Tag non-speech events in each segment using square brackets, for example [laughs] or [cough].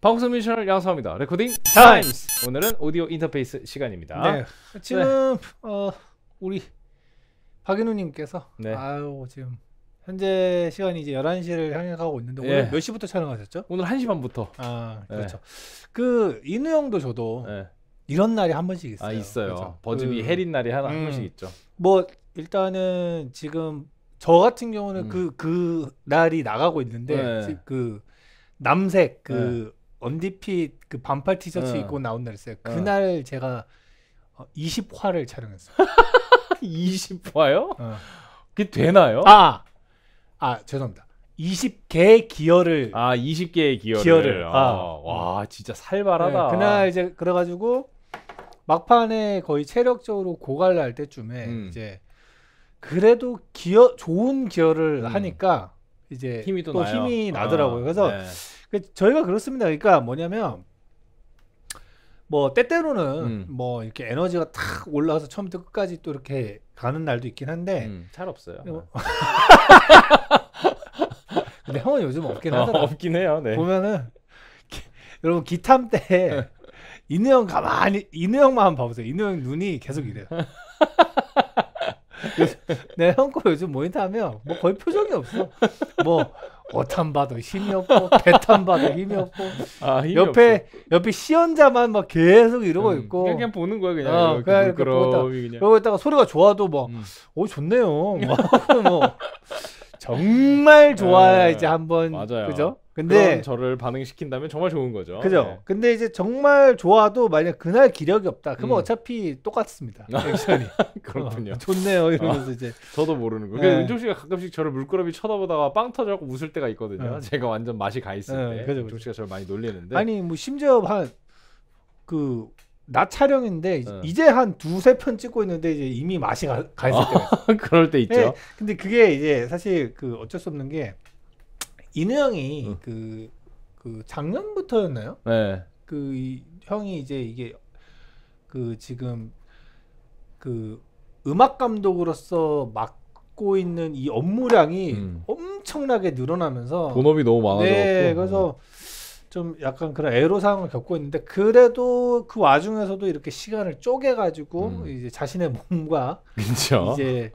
방송 미션을 양성합니다. 레코딩 타임스. 오늘은 오디오 인터페이스 시간입니다. 네. 지금 네. 어, 우리 박인우님께서 네. 아유 지금 현재 시간이 이제 11시를 향해가고 있는데 예. 오늘 예. 몇 시부터 촬영하셨죠? 오늘 1시 반부터. 아 네. 그렇죠. 네. 그 인우 형도 저도 네. 이런 날이 한 번씩 있어요. 아 있어요. 그렇죠? 버즈비 그, 해린 날이 하나 음, 한 번씩 있죠. 뭐 일단은 지금 저 같은 경우는 그그 음. 그, 그 날이 나가고 있는데 네. 그 남색 그 네. 언디핏 그 반팔 티셔츠 어. 입고 나온 날 있어요. 어. 그날 어. 제가 20화를 촬영했어요. 20화요? [laughs] 어. 그게 되나요? 아, 아 죄송합니다. 20개의 기어를 아 20개의 기어를, 기어를. 아. 아. 와 진짜 살벌하다. 네, 그날 이제 그래가지고 막판에 거의 체력적으로 고갈날 때쯤에 음. 이제 그래도 기어 좋은 기어를 음. 하니까 이제 힘이 또, 또 힘이 아, 나더라고요. 그래서 네. 그 저희가 그렇습니다. 그러니까 뭐냐면 뭐 때때로는 음. 뭐 이렇게 에너지가 탁 올라와서 처음부터 끝까지 또 이렇게 가는 날도 있긴 한데 음, 잘 없어요. 뭐 네. [laughs] 근데 형은 요즘 없긴 어, 하더라. 어, 없긴 해요. 네. 보면은 기, [laughs] 여러분 기탐 때 네. 인우 형 가만히 인우 형만 봐보세요. 인우 형 눈이 계속 이래요. [laughs] 내형거 요즘 모니터 하면 뭐 거의 표정이 없어. 뭐 어탄 봐도 힘이 없고 배탄 봐도 [laughs] 힘이 없고 아, 힘이 옆에 없어. 옆에 시연자만 막 계속 이러고 음. 있고 그냥, 그냥, 보는 거야 그냥 어, 그냥 그러고 있다가 소리가 좋아도 막오 음. 좋네요 막 뭐 [laughs] [laughs] 정말 좋아야 네. 이제 한번 맞아요. 그죠? 근데 저를 반응시킨다면 정말 좋은 거죠. 그죠. 네. 근데 이제 정말 좋아도 만약 그날 기력이 없다. 그러면 음. 어차피 똑같습니다. [laughs] 액션이. [laughs] 그렇군요. 어, 좋네요. 이러면서 아, 이제 저도 모르는 거예요. 네. 그러니까 은종 씨가 가끔씩 저를 물끄러미 쳐다보다가 빵 터져갖고 웃을 때가 있거든요. 네. 제가 완전 맛이 가 있을 네. 때. 그죠, 은종 씨가 저를 많이 놀리는데. 아니 뭐 심지어 한그 낮 촬영인데 네. 이제 한 두 세 편 찍고 있는데 이제 이미 맛이 가, 가 있을 때 아, [laughs] 그럴 때 있죠. 네, 근데 그게 이제 사실 그 어쩔 수 없는 게 인우 형이 응. 그, 그 작년부터였나요? 네. 그 이, 형이 이제 이게 그 지금 그 음악 감독으로서 맡고 있는 이 업무량이 음. 엄청나게 늘어나면서 본업이 너무 많아졌고 네, 그래서 좀 약간 그런 애로사항을 겪고 있는데 그래도 그 와중에서도 이렇게 시간을 쪼개가지고 음. 이제 자신의 몸과 [laughs] 그쵸? 이제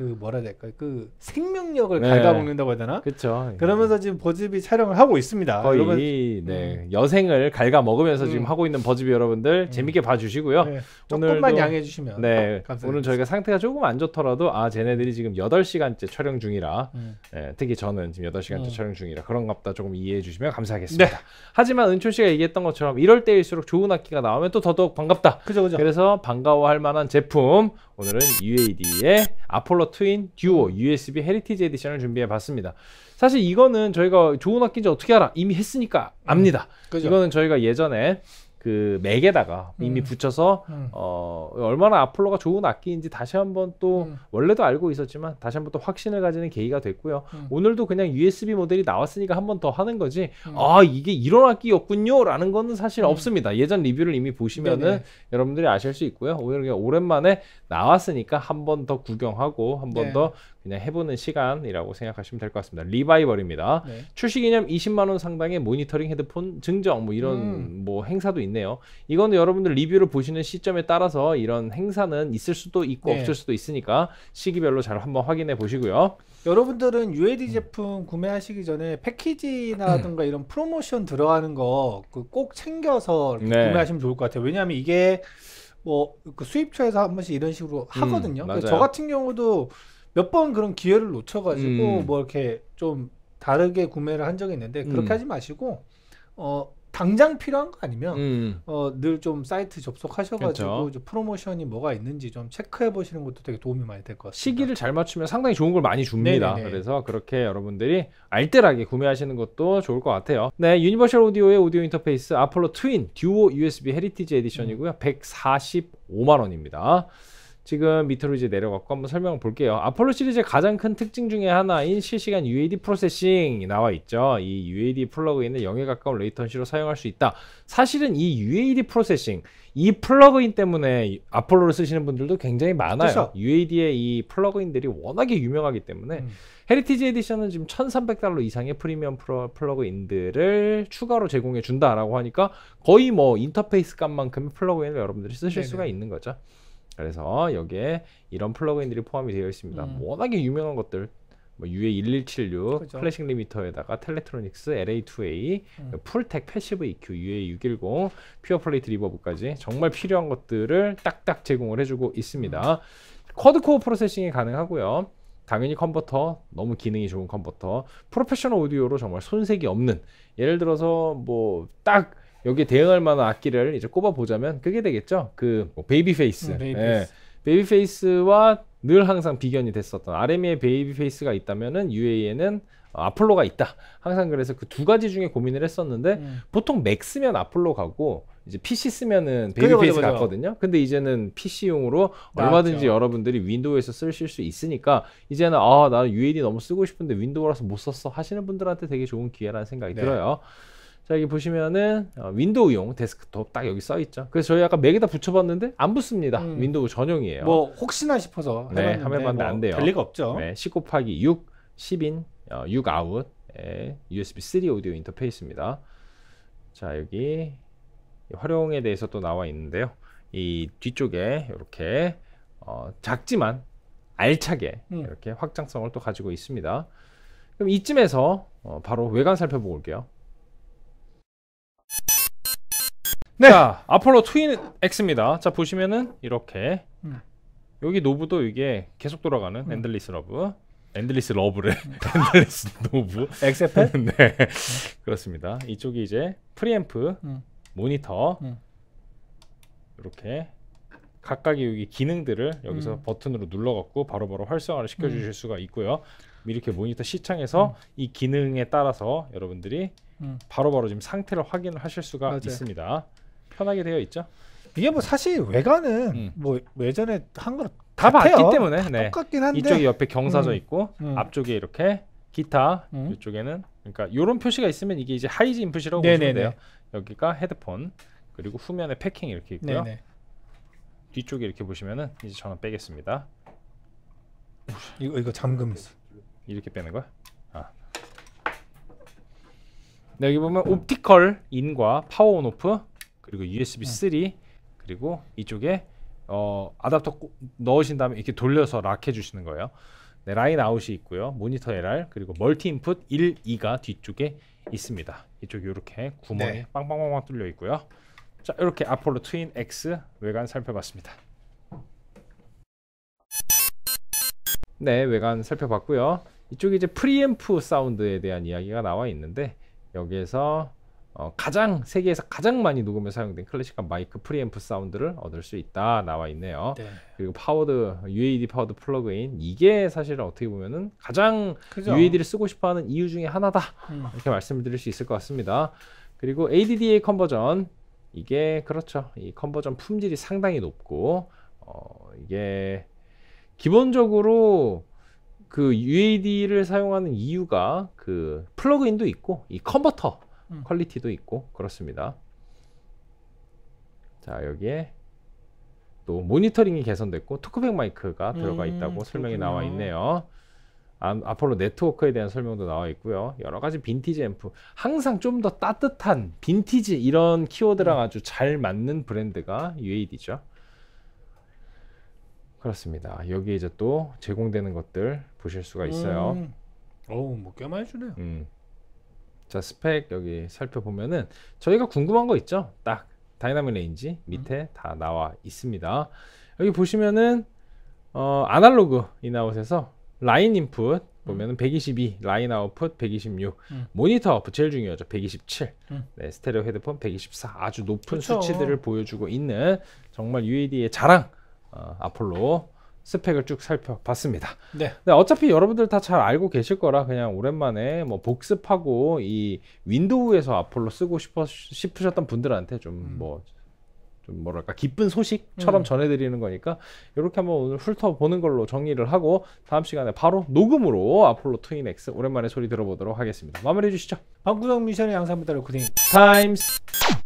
그 뭐라 해야 될까요? 그 생명력을 네. 갉아먹는다고 해야 되나? 그렇죠. 그러면서 지금 버즈비 촬영을 하고 있습니다. 거의 여러분, 네 음. 여생을 갉아먹으면서 지금 음. 하고 있는 버즈비 여러분들 음. 재밌게 봐주시고요. 네. 조금만 양해해 주시면 네 감사합니다. 어, 오늘 저희가 상태가 조금 안 좋더라도 아 쟤네들이 지금 8시간째 촬영 중이라 네, 특히 저는 지금 8시간째 음. 촬영 중이라 그런갑다 조금 이해해 주시면 감사하겠습니다. 네. 하지만 은촌 씨가 얘기했던 것처럼 이럴 때일수록 좋은 악기가 나오면 또 더더욱 반갑다. 그죠 그죠. 그래서 반가워할 만한 제품 오늘은 UAD의 아폴로 트윈 듀오 USB 헤리티지 에디션을 준비해 봤습니다. 사실 이거는 저희가 좋은 악기인지 어떻게 알아? 이미 했으니까 압니다. 음, 그죠. 이거는 저희가 예전에 그 맥에다가 이미 음. 붙여서 음. 어 얼마나 아폴로가 좋은 악기인지 다시 한번 또 음. 원래도 알고 있었지만 다시 한번 또 확신을 가지는 계기가 됐고요. 음. 오늘도 그냥 USB 모델이 나왔으니까 한 번 더 하는 거지. 음. 아 이게 이런 악기였군요라는 거는 사실 음. 없습니다. 예전 리뷰를 이미 보시면은 네네. 여러분들이 아실 수 있고요. 오늘 그냥 오랜만에 나왔으니까 한 번 더 구경하고 한 번더 네. 그냥 해보는 시간이라고 생각하시면 될 것 같습니다. 리바이벌입니다. 네. 출시 기념 20만 원 상당의 모니터링 헤드폰 증정 뭐 이런 음. 뭐 행사도 있네요. 이건 여러분들 리뷰를 보시는 시점에 따라서 이런 행사는 있을 수도 있고 네. 없을 수도 있으니까 시기별로 잘 한번 확인해 보시고요. 여러분들은 UAD 음. 제품 음. 구매하시기 전에 패키지라든가 음. 이런 프로모션 들어가는 거꼭 그 챙겨서 네. 구매하시면 좋을 것 같아요. 왜냐하면 이게 뭐그 수입처에서 한 번씩 이런 식으로 하거든요. 그러니까 저 같은 경우도 몇번 그런 기회를 놓쳐가지고 음. 뭐 이렇게 좀 다르게 구매를 한 적이 있는데 그렇게 음. 하지 마시고 어 당장 필요한 거 아니면 음. 어늘 좀 사이트 접속하셔가지고 그렇죠. 프로모션이 뭐가 있는지 좀 체크해 보시는 것도 되게 도움이 많이 될 것 같습니다. 시기를 잘 맞추면 상당히 좋은 걸 많이 줍니다. 네네네. 그래서 그렇게 여러분들이 알뜰하게 구매하시는 것도 좋을 것 같아요. 네, 유니버셜 오디오의 오디오 인터페이스 아폴로 트윈 듀오 USB 헤리티지 에디션이고요. 음. 145만 원입니다. 지금 밑으로 이제 내려갔고 한번 설명을 볼게요. 아폴로 시리즈의 가장 큰 특징 중에 하나인 실시간 UAD 프로세싱이 나와 있죠. 이 UAD 플러그인은 0에 가까운 레이턴시로 사용할 수 있다. 사실은 이 UAD 프로세싱, 이 플러그인 때문에 아폴로를 쓰시는 분들도 굉장히 많아요. 그쵸? UAD의 이 플러그인들이 워낙에 유명하기 때문에 음. 헤리티지 에디션은 지금 1,300달러 이상의 프리미엄 플러그인들을 추가로 제공해 준다라고 하니까 거의 뭐 인터페이스 값만큼의 플러그인을 여러분들이 쓰실 네네. 수가 있는 거죠. 그래서 여기에 이런 플러그인들이 포함이 되어 있습니다. 음. 워낙에 유명한 것들 뭐 UA 1176, 그죠. 클래식 리미터에다가 텔레트로닉스, LA2A, 음. 풀텍, 패시브 EQ, UA 610, 퓨어 플레이트 리버브까지 정말 필요한 것들을 딱딱 제공을 해주고 있습니다. 음. 쿼드코어 프로세싱이 가능하고요. 당연히 컨버터, 너무 기능이 좋은 컨버터, 프로페셔널 오디오로 정말 손색이 없는 예를 들어서 뭐딱 여기에 대응할 만한 악기를 이제 꼽아 보자면 그게 되겠죠. 그뭐 베이비 페이스. 음, 베이비, 예. 베이비 페이스와 늘 항상 비견이 됐었던 RME의 베이비 페이스가 있다면은 UA에는 아폴로가 있다. 항상 그래서 그 두 가지 중에 고민을 했었는데 음. 보통 맥 쓰면 아폴로 가고 이제 PC 쓰면은 베이비 페이스 갔거든요. 근데 이제는 PC용으로 나죠 얼마든지 여러분들이 윈도우에서 쓰실 수 있으니까 이제는 아 나는 UAD 너무 쓰고 싶은데 윈도우라서 못 썼어 하시는 분들한테 되게 좋은 기회라는 생각이 네. 들어요. 자 여기 보시면은 어, 윈도우용 데스크톱 딱 여기 써 있죠. 그래서 저희 아까 맥에다 붙여봤는데 안 붙습니다. 음. 윈도우 전용이에요. 뭐 혹시나 싶어서 네, 해봤는데, 해봤는데 뭐안 돼요. 될 리가 없죠. 네, 10 곱하기 6 10인 어, 6 아웃 예, USB 3 오디오 인터페이스입니다. 자 여기 활용에 대해서 또 나와 있는데요. 이 뒤쪽에 이렇게 어, 작지만 알차게 음. 이렇게 확장성을 또 가지고 있습니다. 그럼 이쯤에서 어, 바로 외관 살펴보고 올게요. 네. 자, 아폴로 트윈 X입니다. 자, 보시면은 이렇게 음. 여기 노브도 이게 계속 돌아가는 음. 엔들리스 러브. 엔들리스 러브를 음. [laughs] 엔들리스 노브 엑세페 [laughs] 네 그렇습니다 이쪽이 이제 프리앰프 음. 모니터 음. 이렇게 각각의 여기 기능들을 여기서 음. 버튼으로 눌러갖고 바로바로 활성화를 시켜주실 음. 수가 있고요. 이렇게 모니터 시청에서 음. 이 기능에 따라서 여러분들이 음. 바로바로 바로 지금 상태를 확인을 하실 수가 맞아요. 있습니다. 편하게 되어 있죠. 이게 뭐 사실 외관은 음. 뭐 예전에 한거다 봤기 때문에 다 네. 똑같긴 한데 이쪽에 옆에 경사져 음. 있고 음. 앞쪽에 이렇게 기타 음. 이쪽에는 그러니까 이런 표시가 있으면 이게 이제 하이즈 인풋이라고 네네네. 보시면 돼요. 여기가 헤드폰 그리고 후면에 패킹 이렇게 있고요. 네네. 뒤쪽에 이렇게 보시면은 이제 전원 빼겠습니다. 이거 이거 잠금 있어. 이렇게 빼는 거야? 아. 네, 여기 보면 옵티컬 인과 파워 온오프 그리고 USB 3 그리고 이쪽에 어, 아답터 넣으신 다음에 이렇게 돌려서 락 해주시는 거예요. 네, 라인 아웃이 있고요. 모니터 LR 그리고 멀티 인풋 1, 2가 뒤쪽에 있습니다. 이쪽 이렇게 구멍이 네. 빵빵빵빵 뚫려 있고요. 자 이렇게 아폴로 트윈 X 외관 살펴봤습니다. 네 외관 살펴봤고요. 이쪽에 이제 프리앰프 사운드에 대한 이야기가 나와 있는데 여기에서 어, 가장 세계에서 가장 많이 녹음에 사용된 클래식한 마이크 프리앰프 사운드를 얻을 수 있다 나와 있네요. 네. 그리고 파워드 UAD 파워드 플러그인 이게 사실은 어떻게 보면은 가장 그죠. UAD를 쓰고 싶어하는 이유 중에 하나다 음. 이렇게 말씀을 드릴 수 있을 것 같습니다. 그리고 ADDA 컨버전 이게 그렇죠. 이 컨버전 품질이 상당히 높고 어, 이게 기본적으로 그 UAD를 사용하는 이유가 그 플러그인도 있고 이 컨버터 음. 퀄리티도 있고 그렇습니다. 자 여기에 또 모니터링이 개선됐고 토크백 마이크가 들어가 음, 있다고 음, 설명이 나와 있네요. 아, 앞으로 네트워크에 대한 설명도 나와 있고요. 여러 가지 빈티지 앰프. 항상 좀 더 따뜻한 빈티지 이런 키워드랑 음. 아주 잘 맞는 브랜드가 UAD죠. 그렇습니다. 여기 이제 또 제공되는 것들 보실 수가 있어요. 음. 어우, 뭐 꽤 많이 주네요. 음. 자 스펙 여기 살펴보면은 저희가 궁금한 거 있죠 딱 다이나믹 레인지 밑에 음. 다 나와 있습니다 여기 보시면은 어, 아날로그 인아웃에서 라인 인풋 보면은 122 음. 라인 아웃풋 126 음. 모니터 아웃풋 제일 중요하죠 127 음. 네, 스테레오 헤드폰 124 아주 높은 그쵸. 수치들을 보여주고 있는 정말 UAD의 자랑 어, 아폴로 스펙을 쭉 살펴봤습니다. 네. 네 어차피 여러분들 다 잘 알고 계실 거라 그냥 오랜만에 뭐 복습하고 이 윈도우에서 아폴로 쓰고 싶어 싶으셨던 분들한테 좀뭐 음. 뭐, 좀 뭐랄까 기쁜 소식처럼 음. 전해드리는 거니까 이렇게 한번 오늘 훑어보는 걸로 정리를 하고 다음 시간에 바로 녹음으로 아폴로 트윈엑스 오랜만에 소리 들어보도록 하겠습니다. 마무리해 주시죠. 방구석 미션의 양산부다를 구딩 타임스